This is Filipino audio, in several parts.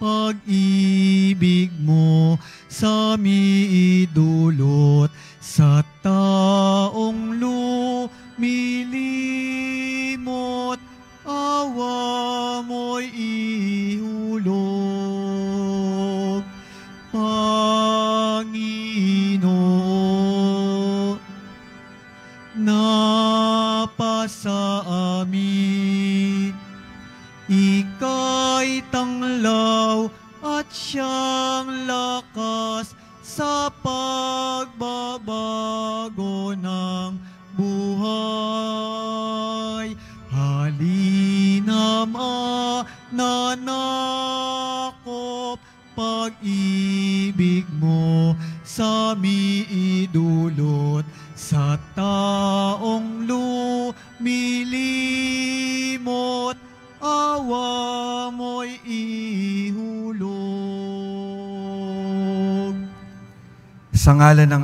pag-ibig mo sa mi idulot sa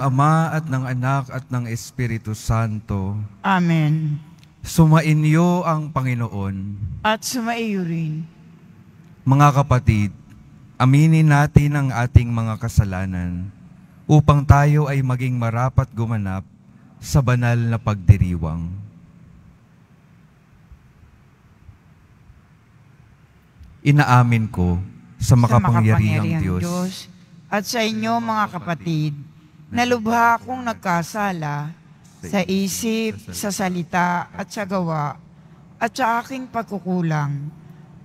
Ama at ng Anak at ng Espiritu Santo. Amen. Sumainyo ang Panginoon. At sumaiyo rin. Mga kapatid, aminin natin ang ating mga kasalanan upang tayo ay maging marapat gumanap sa banal na pagdiriwang. Inaamin ko sa makapangyarihang, sa makapangyarihang Diyos, Diyos at sa inyo mga kapatid, Nalubha akong nagkasala sa isip, sa salita, at sa gawa, at sa aking pagkukulang.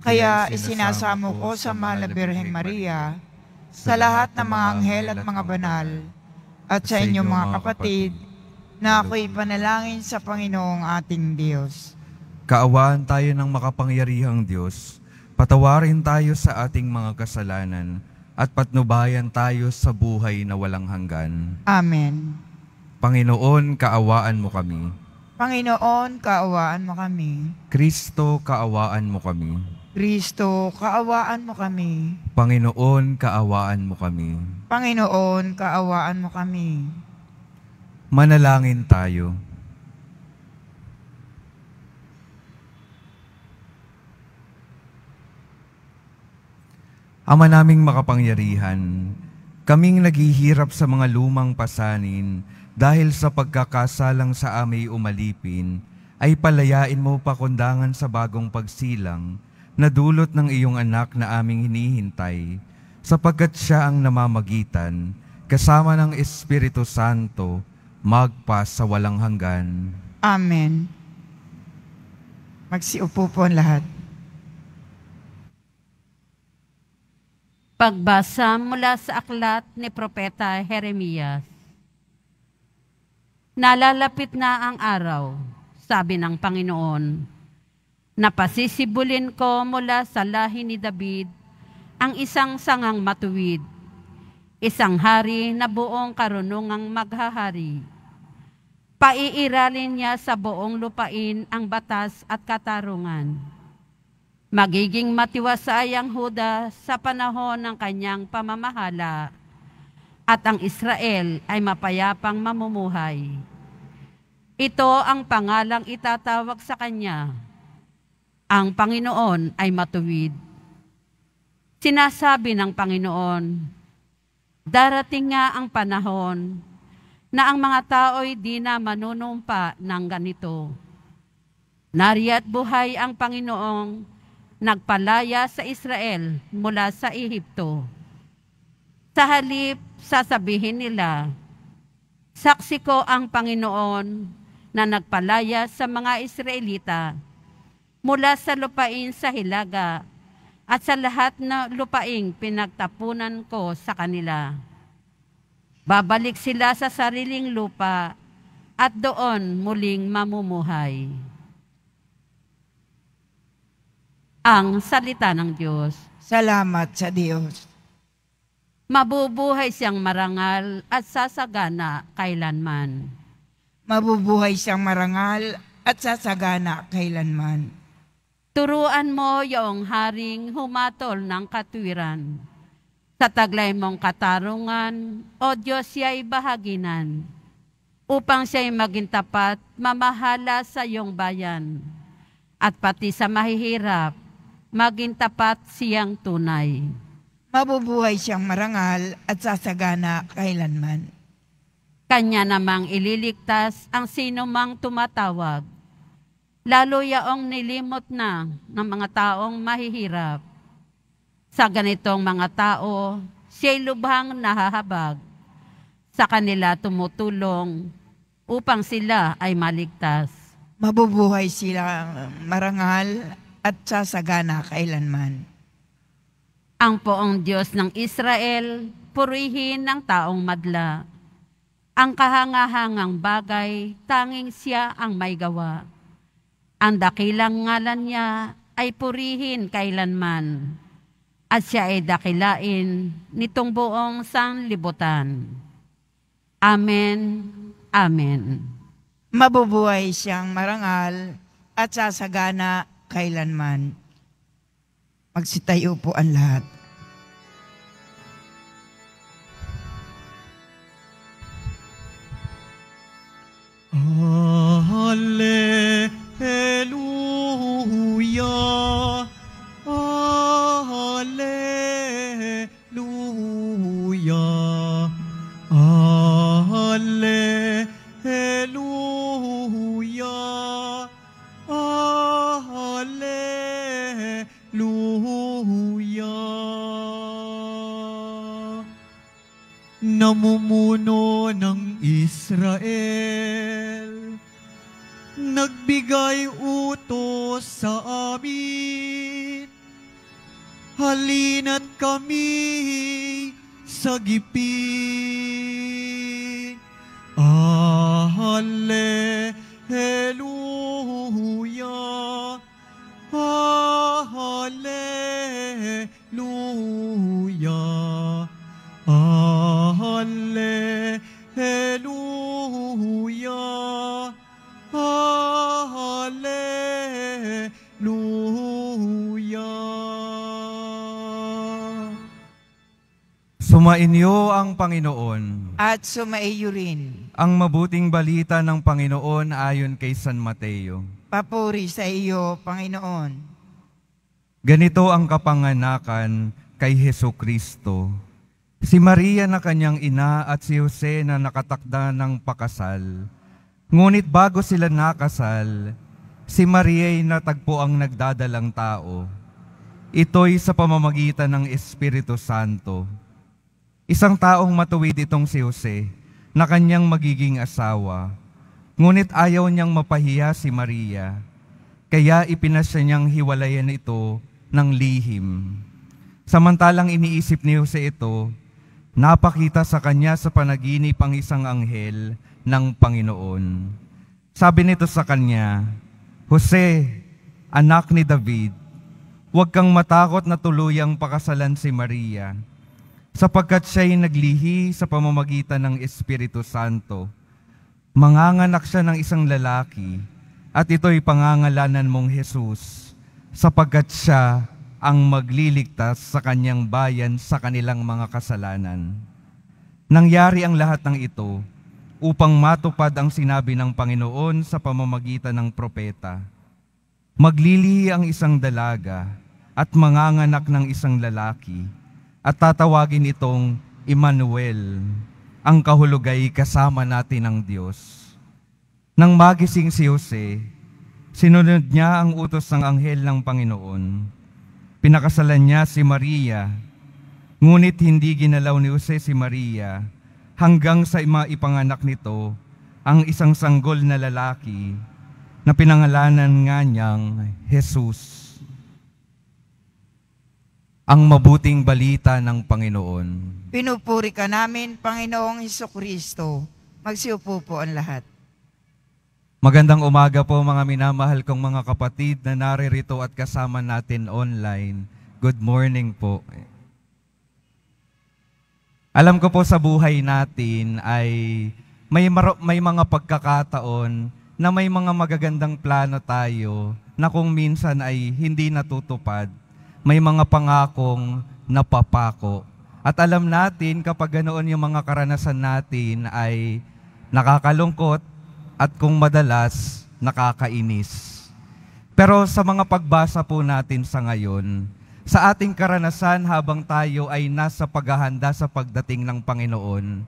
Kaya isinasamo ko sa Mahal na Birheng Maria, sa lahat ng mga anghel at mga banal, at sa inyong mga kapatid, na ako'y panalangin sa Panginoong ating Diyos. Kaawaan tayo ng makapangyarihang Diyos, patawarin tayo sa ating mga kasalanan, at patnubayan tayo sa buhay na walang hanggan. Amen. Panginoon, kaawaan mo kami. Panginoon, kaawaan mo kami. Kristo, kaawaan mo kami. Kristo, kaawaan mo kami. Panginoon, kaawaan mo kami. Panginoon, kaawaan mo kami. Manalangin tayo. Ama naming makapangyarihan, kaming naghihirap sa mga lumang pasanin dahil sa pagkakasalang sa amay umalipin, ay palayain mo pakundangan sa bagong pagsilang na dulot ng iyong anak na aming hinihintay, sapagkat siya ang namamagitan, kasama ng Espiritu Santo, magpa sa walang hanggan. Amen. Magsiupo po lahat. Pagbasa mula sa aklat ni Propeta Jeremias. Nalalapit na ang araw, sabi ng Panginoon, na pasisibulin ko mula sa lahi ni David ang isang sangang matuwid, isang hari na buong karunungang maghahari. Paiiralin niya sa buong lupain ang batas at katarungan Magiging matiwasay ang Huda sa panahon ng kanyang pamamahala at ang Israel ay mapayapang mamumuhay. Ito ang pangalang itatawag sa kanya. Ang Panginoon ay matuwid. Sinasabi ng Panginoon, Darating nga ang panahon na ang mga tao'y di na manunumpa ng ganito. Nariya't buhay ang Panginoong nagpalaya sa Israel mula sa Ehipto. Sa halip, sasabihin nila, Saksi ko ang Panginoon na nagpalaya sa mga Israelita mula sa lupain sa Hilaga at sa lahat na lupaing pinagtapunan ko sa kanila. Babalik sila sa sariling lupa at doon muling mamumuhay. ang salita ng Diyos. Salamat sa Diyos. Mabubuhay siyang marangal at sasagana kailanman. Mabubuhay siyang marangal at sasagana kailanman. Turuan mo yung haring humatol ng katwiran. Sa taglay mong katarungan, O Diyos siya'y bahaginan, upang siya'y maging tapat, mamahala sa iyong bayan, at pati sa mahihirap, maging tapat siyang tunay. Mabubuhay siyang marangal at sasagana kailanman. Kanya namang ililigtas ang sino mang tumatawag, lalo yaong nilimot na ng mga taong mahihirap. Sa ganitong mga tao, siya'y lubhang nahahabag. Sa kanila tumutulong upang sila ay maligtas. Mabubuhay sila marangal at sasagana kailanman. Ang poong Diyos ng Israel, purihin ng taong madla. Ang kahangahangang bagay, tanging siya ang may gawa. Ang dakilang ngalan niya ay purihin kailanman. At siya ay dakilain nitong buong sanlibutan. Amen. Amen. Mabubuhay siyang marangal at sasagana kailanman. Magsitayo po ang lahat. Hallelujah. Panginoon. At sumaiyo rin. Ang mabuting balita ng Panginoon ayon kay San Mateo. Papuri sa iyo, Panginoon. Ganito ang kapanganakan kay Heso Kristo. Si Maria na kanyang ina at si Jose na nakatakda ng pakasal. Ngunit bago sila nakasal, si Maria ay natagpo ang nagdadalang tao. Ito'y sa pamamagitan ng Espiritu Santo Isang taong matuwid itong si Jose na kanyang magiging asawa. Ngunit ayaw niyang mapahiya si Maria, kaya ipinasya niyang hiwalayan ito ng lihim. Samantalang iniisip ni Jose ito, napakita sa kanya sa panaginip ang isang anghel ng Panginoon. Sabi nito sa kanya, Jose, anak ni David, huwag kang matakot na tuluyang pakasalan si Maria sapagkat siya'y naglihi sa pamamagitan ng Espiritu Santo. Manganganak siya ng isang lalaki at ito'y pangangalanan mong Jesus sapagkat siya ang magliligtas sa kanyang bayan sa kanilang mga kasalanan. Nangyari ang lahat ng ito upang matupad ang sinabi ng Panginoon sa pamamagitan ng propeta. Maglilihi ang isang dalaga at manganganak ng isang lalaki at tatawagin itong Emmanuel, ang kahulugay kasama natin ng Diyos. Nang magising si Jose, sinunod niya ang utos ng anghel ng Panginoon. Pinakasalan niya si Maria, ngunit hindi ginalaw ni Jose si Maria hanggang sa maipanganak nito ang isang sanggol na lalaki na pinangalanan nga niyang Jesus ang mabuting balita ng Panginoon. Pinupuri ka namin, Panginoong Iso Kristo. Magsiupo po ang lahat. Magandang umaga po mga minamahal kong mga kapatid na naririto at kasama natin online. Good morning po. Alam ko po sa buhay natin ay may, may mga pagkakataon na may mga magagandang plano tayo na kung minsan ay hindi natutupad may mga pangakong napapako. At alam natin kapag ganoon yung mga karanasan natin ay nakakalungkot at kung madalas nakakainis. Pero sa mga pagbasa po natin sa ngayon, sa ating karanasan habang tayo ay nasa paghahanda sa pagdating ng Panginoon,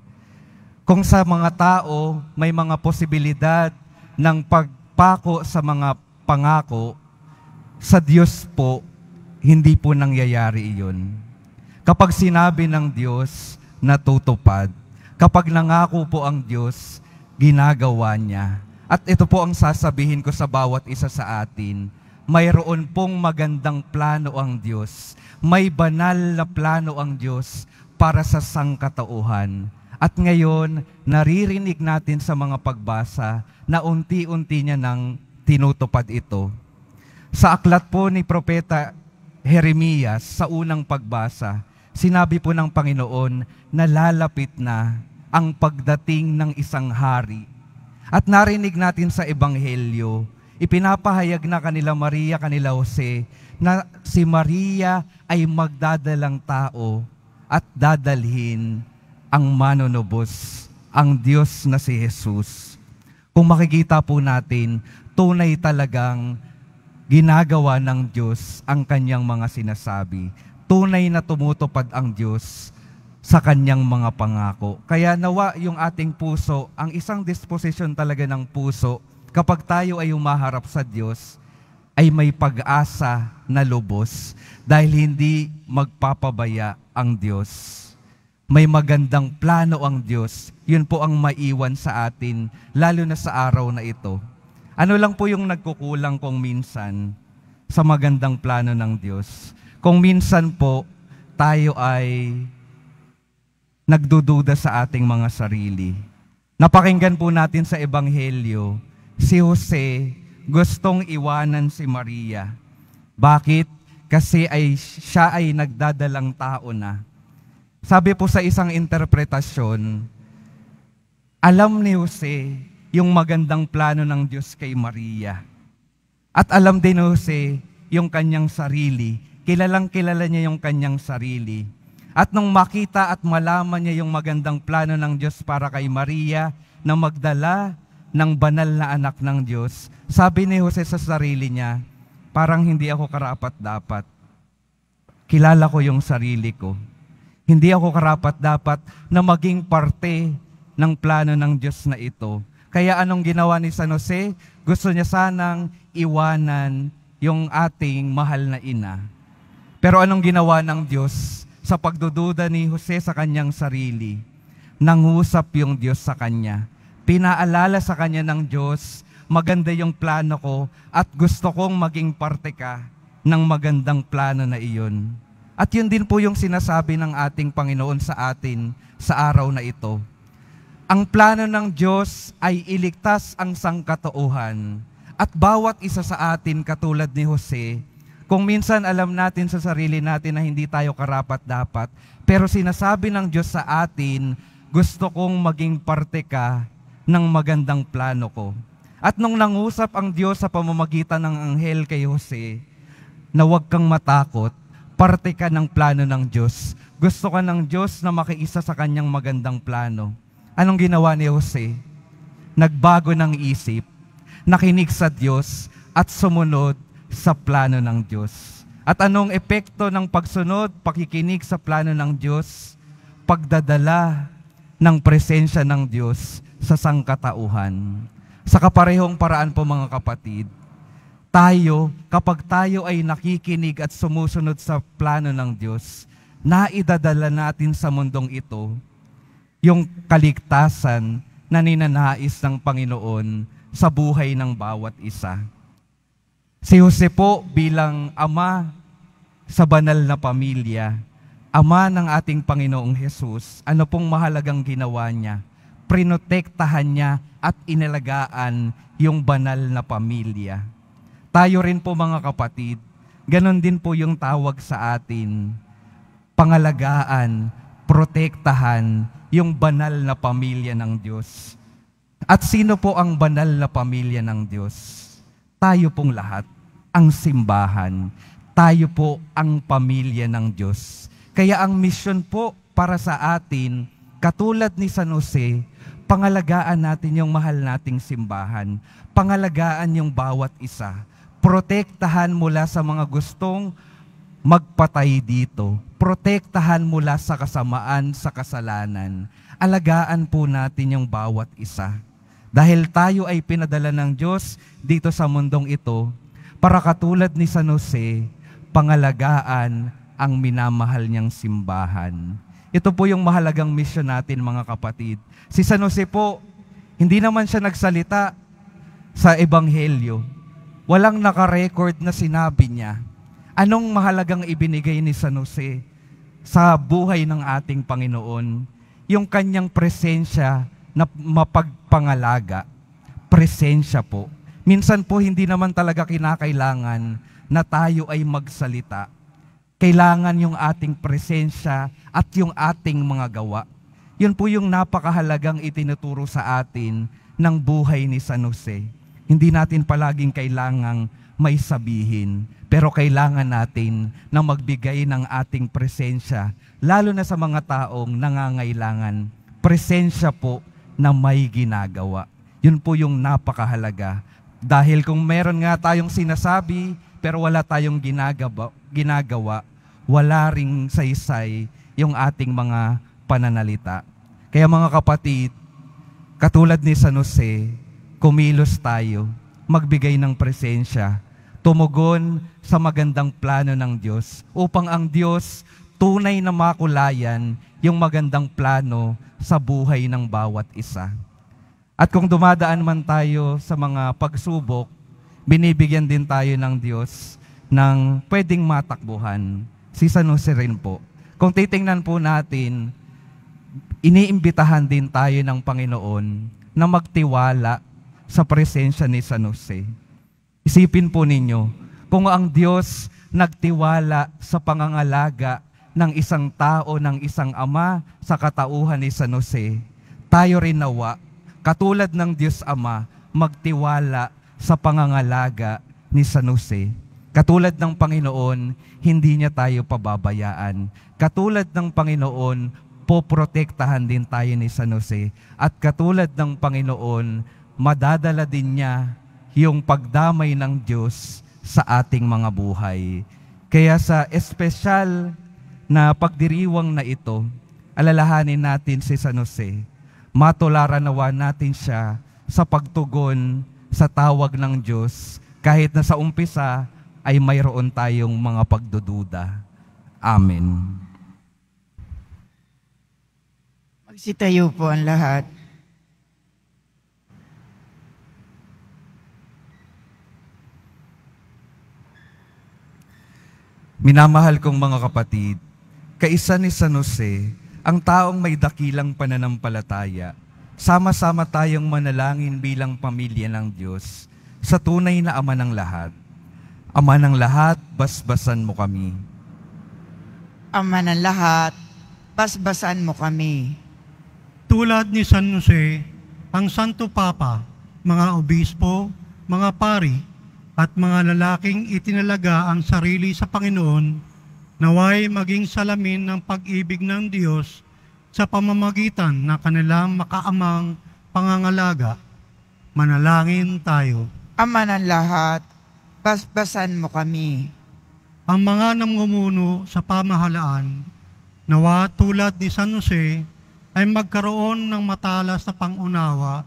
kung sa mga tao may mga posibilidad ng pagpako sa mga pangako, sa Diyos po hindi po nangyayari iyon. Kapag sinabi ng Diyos, natutupad. Kapag nangako po ang Diyos, ginagawa niya. At ito po ang sasabihin ko sa bawat isa sa atin. Mayroon pong magandang plano ang Diyos. May banal na plano ang Diyos para sa sangkatauhan. At ngayon, naririnig natin sa mga pagbasa na unti-unti niya nang tinutupad ito. Sa aklat po ni Propeta Jeremias sa unang pagbasa, sinabi po ng Panginoon na lalapit na ang pagdating ng isang hari. At narinig natin sa Ebanghelyo, ipinapahayag na kanila Maria, kanila Jose, na si Maria ay magdadalang tao at dadalhin ang manonobos, ang Diyos na si Jesus. Kung makikita po natin, tunay talagang ginagawa ng Diyos ang kanyang mga sinasabi. Tunay na tumutupad ang Diyos sa kanyang mga pangako. Kaya nawa yung ating puso, ang isang disposition talaga ng puso, kapag tayo ay umaharap sa Diyos, ay may pag-asa na lubos dahil hindi magpapabaya ang Diyos. May magandang plano ang Diyos. Yun po ang maiwan sa atin, lalo na sa araw na ito ano lang po yung nagkukulang kung minsan sa magandang plano ng Diyos? Kung minsan po, tayo ay nagdududa sa ating mga sarili. Napakinggan po natin sa Ebanghelyo, si Jose gustong iwanan si Maria. Bakit? Kasi ay, siya ay nagdadalang tao na. Sabi po sa isang interpretasyon, alam ni Jose yung magandang plano ng Diyos kay Maria. At alam din ni Jose yung kanyang sarili. Kilalang kilala niya yung kanyang sarili. At nung makita at malaman niya yung magandang plano ng Diyos para kay Maria na magdala ng banal na anak ng Diyos, sabi ni Jose sa sarili niya, parang hindi ako karapat-dapat. Kilala ko yung sarili ko. Hindi ako karapat-dapat na maging parte ng plano ng Diyos na ito kaya anong ginawa ni San Jose? Gusto niya sanang iwanan yung ating mahal na ina. Pero anong ginawa ng Diyos sa pagdududa ni Jose sa kanyang sarili? Nangusap yung Diyos sa kanya. Pinaalala sa kanya ng Diyos, maganda yung plano ko at gusto kong maging parte ka ng magandang plano na iyon. At yun din po yung sinasabi ng ating Panginoon sa atin sa araw na ito ang plano ng Diyos ay iligtas ang sangkatauhan at bawat isa sa atin katulad ni Jose, kung minsan alam natin sa sarili natin na hindi tayo karapat-dapat, pero sinasabi ng Diyos sa atin, gusto kong maging parte ka ng magandang plano ko. At nung nangusap ang Diyos sa pamamagitan ng anghel kay Jose, na huwag kang matakot, parte ka ng plano ng Diyos. Gusto ka ng Diyos na makiisa sa kanyang magandang plano. Anong ginawa ni Jose? Nagbago ng isip, nakinig sa Diyos, at sumunod sa plano ng Diyos. At anong epekto ng pagsunod, pakikinig sa plano ng Diyos? Pagdadala ng presensya ng Diyos sa sangkatauhan. Sa kaparehong paraan po mga kapatid, tayo, kapag tayo ay nakikinig at sumusunod sa plano ng Diyos, naidadala natin sa mundong ito yung kaligtasan na ninanais ng Panginoon sa buhay ng bawat isa. Si Jose po bilang ama sa banal na pamilya, ama ng ating Panginoong Hesus, ano pong mahalagang ginawa niya? Prinotektahan niya at inalagaan yung banal na pamilya. Tayo rin po mga kapatid, ganon din po yung tawag sa atin, pangalagaan, protektahan yung banal na pamilya ng Diyos. At sino po ang banal na pamilya ng Diyos? Tayo pong lahat, ang simbahan. Tayo po ang pamilya ng Diyos. Kaya ang misyon po para sa atin, katulad ni San Jose, pangalagaan natin yung mahal nating simbahan. Pangalagaan yung bawat isa. Protektahan mula sa mga gustong magpatay dito. Protektahan mula sa kasamaan, sa kasalanan. Alagaan po natin yung bawat isa. Dahil tayo ay pinadala ng Diyos dito sa mundong ito para katulad ni San Jose, pangalagaan ang minamahal niyang simbahan. Ito po yung mahalagang misyon natin mga kapatid. Si San Jose po, hindi naman siya nagsalita sa Ebanghelyo. Walang nakarecord na sinabi niya. Anong mahalagang ibinigay ni San Jose sa buhay ng ating Panginoon? Yung kanyang presensya na mapagpangalaga. Presensya po. Minsan po hindi naman talaga kinakailangan na tayo ay magsalita. Kailangan yung ating presensya at yung ating mga gawa. Yun po yung napakahalagang itinuturo sa atin ng buhay ni San Jose. Hindi natin palaging kailangang may sabihin. Pero kailangan natin na magbigay ng ating presensya, lalo na sa mga taong nangangailangan, presensya po na may ginagawa. Yun po yung napakahalaga. Dahil kung meron nga tayong sinasabi, pero wala tayong ginagawa, ginagawa wala ring saysay yung ating mga pananalita. Kaya mga kapatid, katulad ni San Jose, kumilos tayo, magbigay ng presensya tumugon sa magandang plano ng Diyos upang ang Diyos tunay na makulayan yung magandang plano sa buhay ng bawat isa. At kung dumadaan man tayo sa mga pagsubok, binibigyan din tayo ng Diyos ng pwedeng matakbuhan. Si San Jose rin po. Kung titingnan po natin, iniimbitahan din tayo ng Panginoon na magtiwala sa presensya ni San Jose Isipin po ninyo, kung ang Diyos nagtiwala sa pangangalaga ng isang tao, ng isang ama sa katauhan ni San Jose, tayo rin nawa, katulad ng Diyos Ama, magtiwala sa pangangalaga ni San Jose. Katulad ng Panginoon, hindi niya tayo pababayaan. Katulad ng Panginoon, poprotektahan din tayo ni San Jose. At katulad ng Panginoon, madadala din niya yung pagdamay ng Diyos sa ating mga buhay. Kaya sa espesyal na pagdiriwang na ito, alalahanin natin si San Jose. Matularanawa natin siya sa pagtugon sa tawag ng Diyos kahit na sa umpisa ay mayroon tayong mga pagdududa. Amen. Magsitayo po ang lahat. Minamahal kong mga kapatid, kaisa ni San Jose, ang taong may dakilang pananampalataya, sama-sama tayong manalangin bilang pamilya ng Diyos sa tunay na Ama ng lahat. Ama ng lahat, basbasan mo kami. Ama ng lahat, basbasan mo kami. Tulad ni San Jose, ang Santo Papa, mga obispo, mga pari, at mga lalaking itinalaga ang sarili sa Panginoon naway maging salamin ng pag-ibig ng Diyos sa pamamagitan na kanilang makaamang pangangalaga. Manalangin tayo. Ama ng lahat, basbasan mo kami. Ang mga namumuno sa pamahalaan, nawa tulad ni San Jose, ay magkaroon ng matalas na pangunawa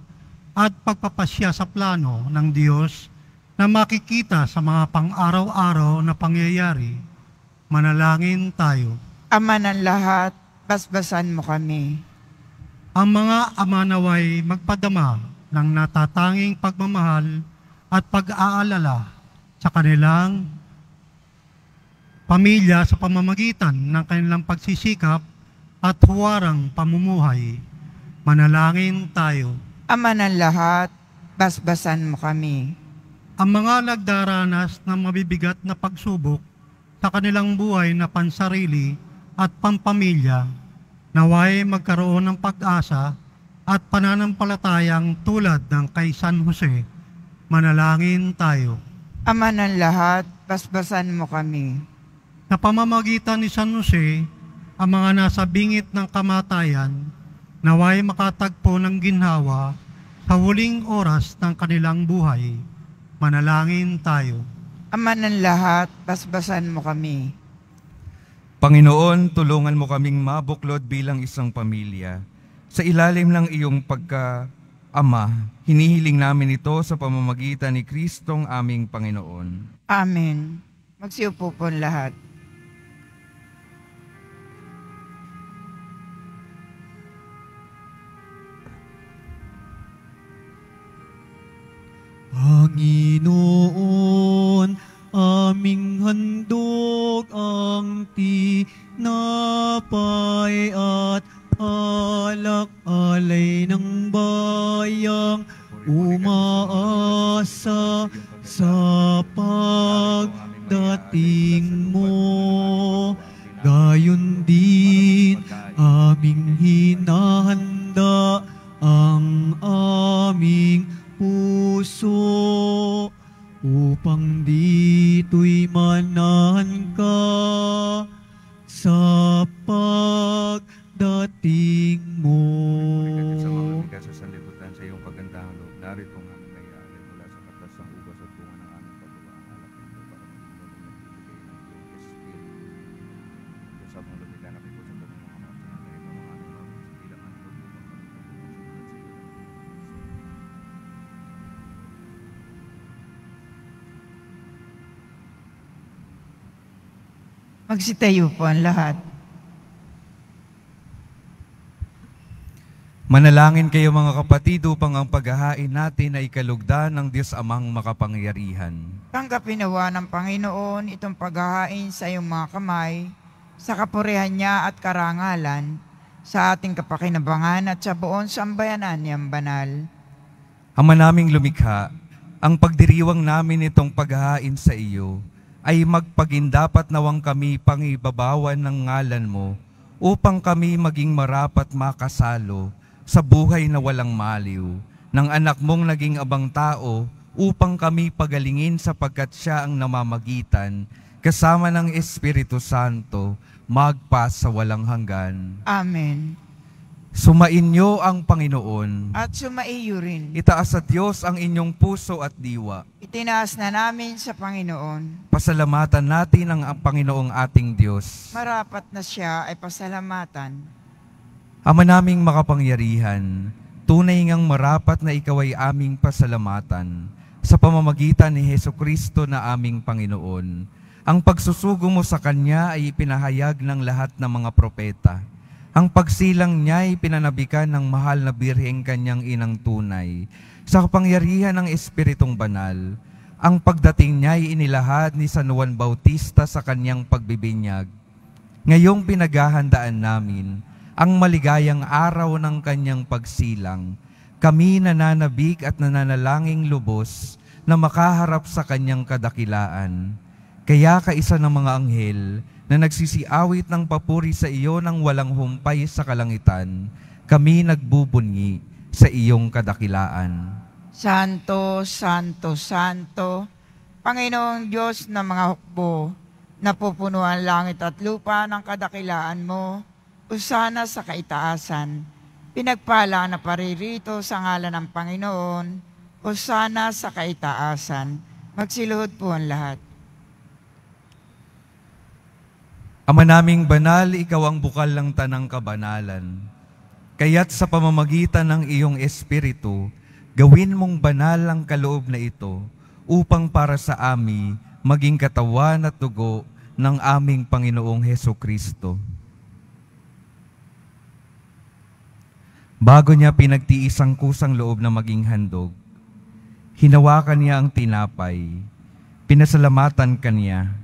at pagpapasya sa plano ng Diyos na makikita sa mga pang-araw-araw na pangyayari, manalangin tayo. Ama ng lahat, basbasan mo kami. Ang mga ama naway magpadama ng natatanging pagmamahal at pag-aalala sa kanilang pamilya sa pamamagitan ng kanilang pagsisikap at huwarang pamumuhay. Manalangin tayo. Ama ng lahat, basbasan mo kami. Ang mga nagdaranas ng mabibigat na pagsubok sa kanilang buhay na pansarili at pampamilya, naway magkaroon ng pag-asa at pananampalatayang tulad ng kay San Jose. Manalangin tayo. Ama ng lahat, basbasan mo kami. Sa pamamagitan ni San Jose, ang mga nasa bingit ng kamatayan, naway makatagpo ng ginhawa sa huling oras ng kanilang buhay Manalangin tayo. Ama ng lahat, basbasan mo kami. Panginoon, tulungan mo kaming mabuklod bilang isang pamilya. Sa ilalim ng iyong pagka Ama, hinihiling namin ito sa pamamagitan ni Kristong aming Panginoon. Amen. Magsiupo po lahat. Panginoon, aming handog ang tinapay at alak-alay ng bayang umaasa sa pagdating mo. Gayon din aming hinahanda ang aming puso upang dito'y manahan ka sa pagdating mo. Sa mga sa sanlibutan sa iyong pagandahang loob, narito nga nangyayalit mula sa katas ng ubas at bunga ng Magsitayo po ang lahat. Manalangin kayo mga kapatid upang ang paghahain natin ay kalugdan ng Diyos amang makapangyarihan. Tanggapin nawa ng Panginoon itong paghahain sa iyong mga kamay, sa kapurihan niya at karangalan, sa ating kapakinabangan at sa buong sambayanan niyang banal. Ama naming lumikha, ang pagdiriwang namin itong paghahain sa iyo, ay magpagindapat nawang kami pangibabawan ng ngalan mo upang kami maging marapat makasalo sa buhay na walang maliw ng anak mong naging abang tao upang kami pagalingin sapagkat siya ang namamagitan kasama ng Espiritu Santo magpa sa walang hanggan. Amen. Sumainyo ang Panginoon. At sumaiyo rin. Itaas sa Diyos ang inyong puso at diwa. Itinaas na namin sa Panginoon. Pasalamatan natin ang, ang Panginoong ating Diyos. Marapat na siya ay pasalamatan. Ama naming makapangyarihan, tunay ngang marapat na ikaw ay aming pasalamatan sa pamamagitan ni Heso Kristo na aming Panginoon. Ang pagsusugo mo sa Kanya ay ipinahayag ng lahat ng mga propeta ang pagsilang niya ay pinanabikan ng mahal na birheng kanyang inang tunay sa kapangyarihan ng Espiritong Banal. Ang pagdating niya ay inilahad ni San Juan Bautista sa kanyang pagbibinyag. Ngayong pinaghahandaan namin ang maligayang araw ng kanyang pagsilang, kami nananabik at nananalanging lubos na makaharap sa kanyang kadakilaan. Kaya kaisa ng mga anghel, na nagsisiawit ng papuri sa iyo ng walang humpay sa kalangitan, kami nagbubunyi sa iyong kadakilaan. Santo, Santo, Santo, Panginoong Diyos ng mga hukbo, napupuno ang langit at lupa ng kadakilaan mo, usana sa kaitaasan. Pinagpala na paririto sa ngalan ng Panginoon, usana sa kaitaasan. Magsiluhod po ang lahat. Ama naming banal, ikaw ang bukal ng tanang kabanalan. Kaya't sa pamamagitan ng iyong espiritu, gawin mong banal ang kaloob na ito upang para sa amin maging katawan at dugo ng aming Panginoong Heso Kristo. Bago niya pinagtiis ang kusang loob na maging handog, hinawakan niya ang tinapay, pinasalamatan kanya, niya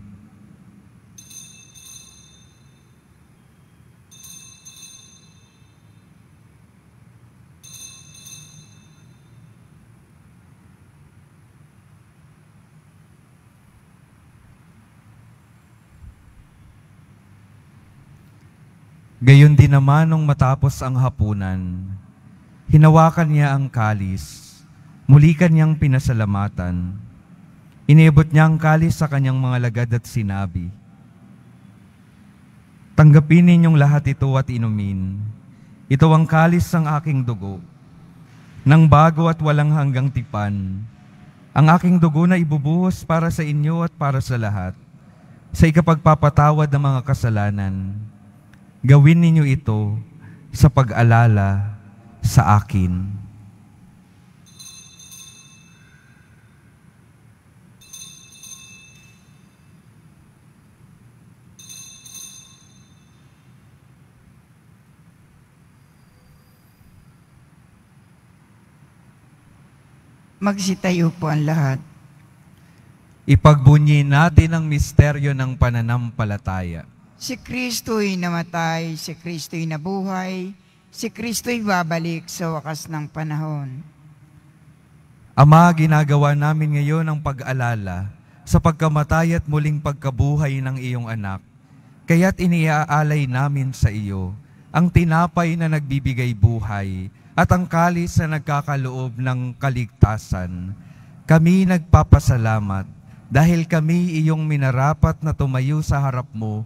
Gayon din naman nung matapos ang hapunan, hinawakan niya ang kalis, muli kanyang pinasalamatan. Inibot niya ang kalis sa kanyang mga lagad at sinabi, Tanggapin ninyong lahat ito at inumin. Ito ang kalis ng aking dugo, ng bago at walang hanggang tipan. Ang aking dugo na ibubuhos para sa inyo at para sa lahat, sa ikapagpapatawad ng mga kasalanan Gawin ninyo ito sa pag-alala sa akin. Magsitayo po ang lahat. Ipagbunyi natin ang misteryo ng pananampalataya. Si Kristo'y namatay, si Kristo'y nabuhay, si Kristo'y babalik sa wakas ng panahon. Ama, ginagawa namin ngayon ang pag-alala sa pagkamatay at muling pagkabuhay ng iyong anak. Kaya't iniaalay namin sa iyo ang tinapay na nagbibigay buhay at ang kalis na nagkakaloob ng kaligtasan. Kami nagpapasalamat dahil kami iyong minarapat na tumayo sa harap mo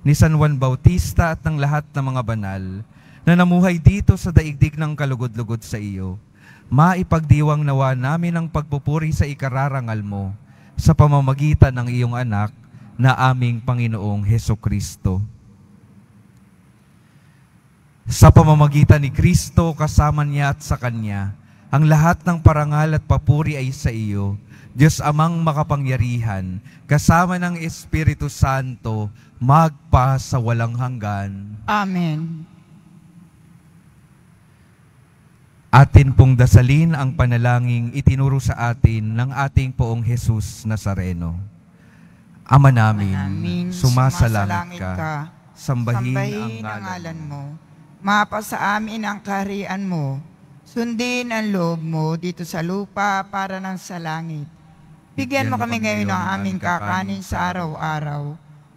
ni San Juan Bautista at ng lahat ng mga banal na namuhay dito sa daigdig ng kalugod-lugod sa iyo. Maipagdiwang nawa namin ang pagpupuri sa ikararangal mo sa pamamagitan ng iyong anak na aming Panginoong Heso Kristo. Sa pamamagitan ni Kristo, kasama niya at sa Kanya, ang lahat ng parangal at papuri ay sa iyo, Diyos amang makapangyarihan, kasama ng Espiritu Santo, magpa sa walang hanggan. Amen. Atin pong dasalin ang panalangin itinuro sa atin ng ating poong Jesus Nazareno. Ama namin, Ama namin sumasalangit ka, ka sambahin, sambahin ang ngalan, ngalan mo. Mapa sa amin ang kaharian mo. Sundin ang loob mo dito sa lupa para nang sa langit. Bigyan, Bigyan mo kami ngayon ng aming kakanin sa araw-araw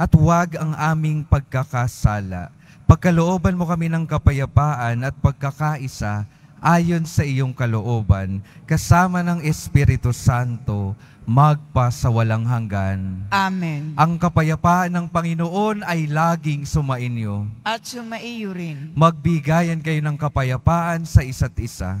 at huwag ang aming pagkakasala. Pagkalooban mo kami ng kapayapaan at pagkakaisa ayon sa iyong kalooban, kasama ng Espiritu Santo, magpa sa walang hanggan. Amen. Ang kapayapaan ng Panginoon ay laging sumainyo. At sumaiyo rin. Magbigayan kayo ng kapayapaan sa isa't isa.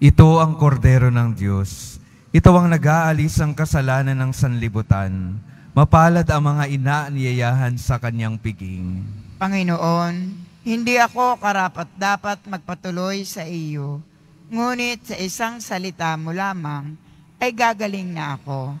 Ito ang kordero ng Diyos. Ito ang nag-aalis ang kasalanan ng sanlibutan. Mapalad ang mga inaaniyayahan sa kanyang piging. Panginoon, hindi ako karapat-dapat magpatuloy sa iyo. Ngunit sa isang salita mo lamang ay gagaling na ako.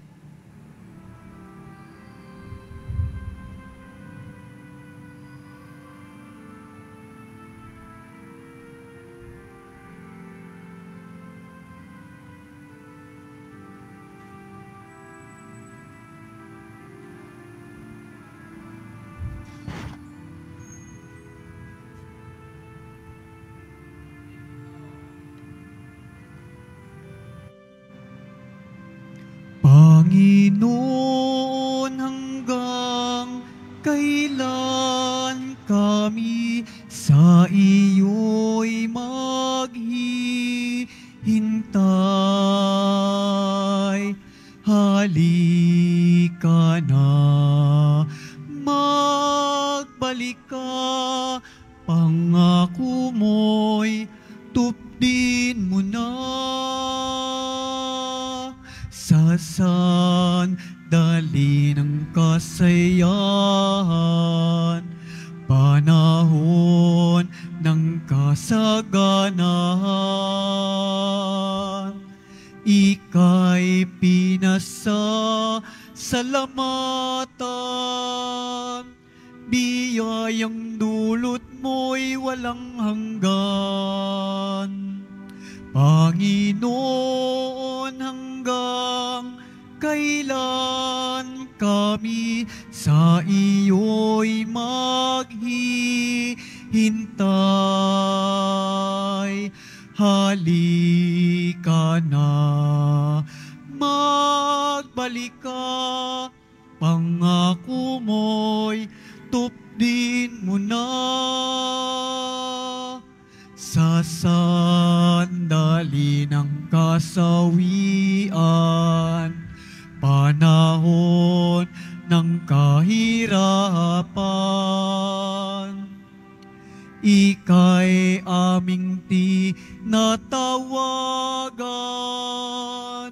ika'y aming tinatawagan.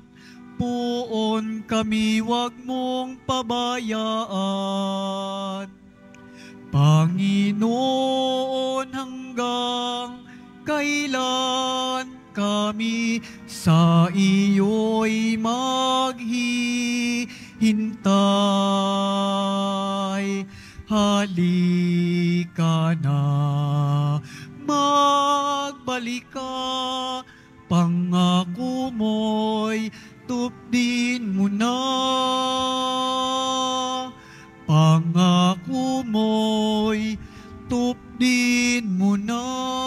Puon kami wag mong pabayaan. Panginoon hanggang kailan kami sa iyo'y maghihintay. Halika na, magbalik ka, pangako mo'y tupdin mo na. Pangako mo'y tupdin mo na.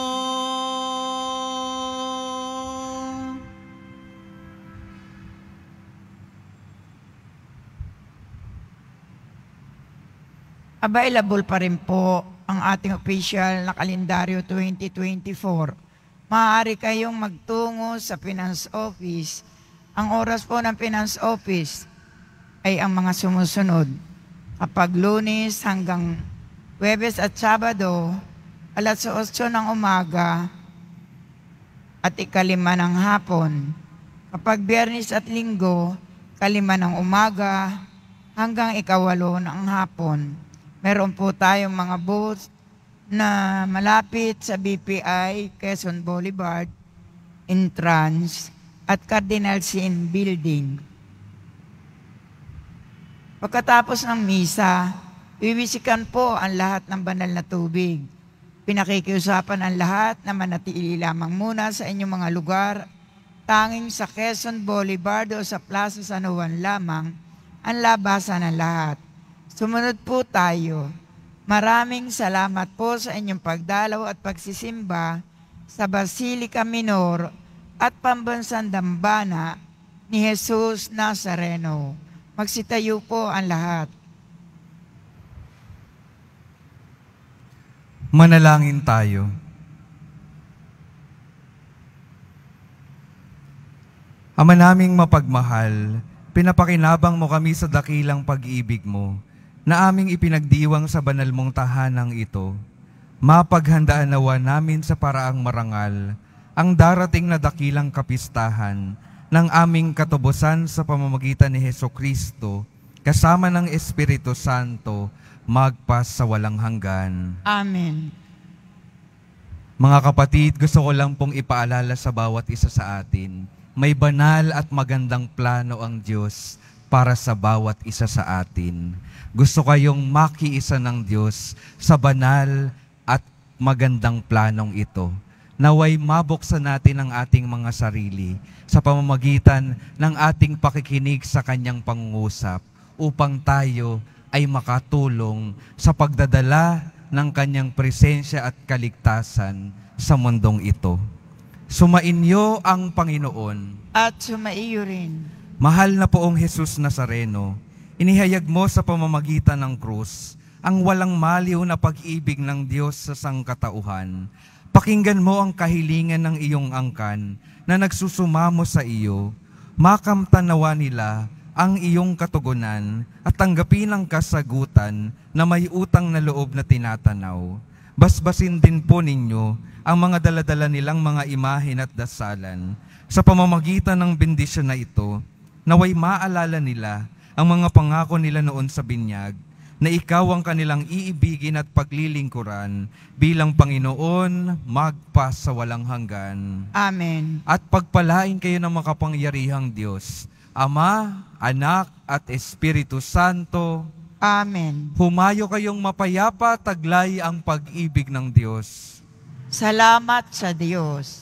available pa rin po ang ating official na kalendaryo 2024. Maaari kayong magtungo sa Finance Office. Ang oras po ng Finance Office ay ang mga sumusunod. Kapag lunes hanggang Webes at Sabado, alas 8 ng umaga at ikalima ng hapon. Kapag biyernes at linggo, kalima ng umaga hanggang ikawalo ng hapon. Meron po tayong mga booth na malapit sa BPI, Quezon Boulevard, entrance, at Cardinal Sin Building. Pagkatapos ng misa, iwisikan po ang lahat ng banal na tubig. Pinakikiusapan ang lahat na manatili lamang muna sa inyong mga lugar, tanging sa Quezon Boulevard o sa Plaza San Juan lamang ang labasan ng lahat Sumunod po tayo. Maraming salamat po sa inyong pagdalaw at pagsisimba sa Basilica Minor at Pambansang Dambana ni Jesus Nazareno. Magsitayo po ang lahat. Manalangin tayo. Ama naming mapagmahal, pinapakinabang mo kami sa dakilang pag-ibig mo na aming ipinagdiwang sa banal mong tahanang ito, mapaghandaan nawa namin sa paraang marangal ang darating na dakilang kapistahan ng aming katubusan sa pamamagitan ni Heso Kristo kasama ng Espiritu Santo magpas sa walang hanggan. Amen. Mga kapatid, gusto ko lang pong ipaalala sa bawat isa sa atin, may banal at magandang plano ang Diyos para sa bawat isa sa atin. Gusto kayong makiisa ng Diyos sa banal at magandang planong ito. Naway mabuksan natin ang ating mga sarili sa pamamagitan ng ating pakikinig sa Kanyang pangungusap upang tayo ay makatulong sa pagdadala ng Kanyang presensya at kaligtasan sa mundong ito. Sumainyo ang Panginoon. At sumaiyo rin. Mahal na poong Jesus Nazareno, Inihayag mo sa pamamagitan ng krus ang walang maliw na pag-ibig ng Diyos sa sangkatauhan. Pakinggan mo ang kahilingan ng iyong angkan na nagsusumamo sa iyo. Makamtanawa nila ang iyong katugunan at tanggapin ang kasagutan na may utang na loob na tinatanaw. Basbasin din po ninyo ang mga daladala nilang mga imahin at dasalan sa pamamagitan ng bendisyon na ito naway maalala nila ang mga pangako nila noon sa binyag na ikaw ang kanilang iibigin at paglilingkuran bilang Panginoon magpas sa walang hanggan. Amen. At pagpalain kayo ng makapangyarihang Diyos, Ama, Anak at Espiritu Santo. Amen. Humayo kayong mapayapa, taglay ang pag-ibig ng Diyos. Salamat sa Diyos.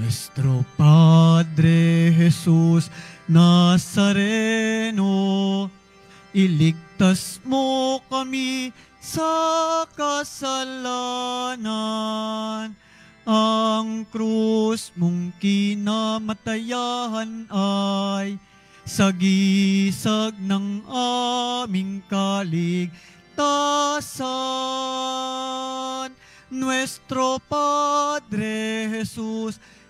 Nuestro Padre Jesus Nazareno, iligtas mo kami sa kasalanan. Ang krus mong kinamatayahan ay sagisag ng aming kaligtasan. Nuestro Padre Jesus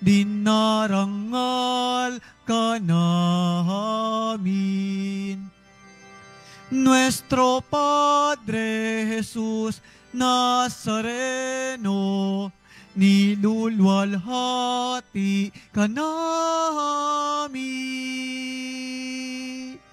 dinarangal ka namin. Nuestro Padre Jesús Nazareno, nilulwalhati ka namin.